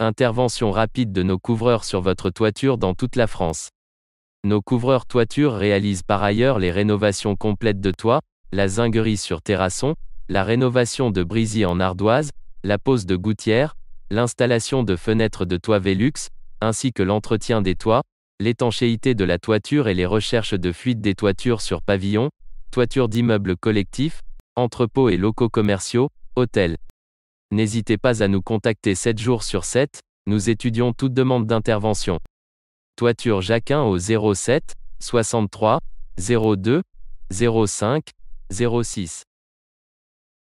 Intervention rapide de nos couvreurs sur votre toiture dans toute la France. Nos couvreurs toiture réalisent par ailleurs les rénovations complètes de toit, la zinguerie sur terrasson, la rénovation de brisier en ardoise, la pose de gouttière, l'installation de fenêtres de toit Velux, ainsi que l'entretien des toits, l'étanchéité de la toiture et les recherches de fuite des toitures sur pavillons, toitures d'immeubles collectifs, entrepôts et locaux commerciaux, hôtels. N'hésitez pas à nous contacter 7 jours sur 7, nous étudions toute demande d'intervention. Toiture Jacquin au 07 63 02 05 06.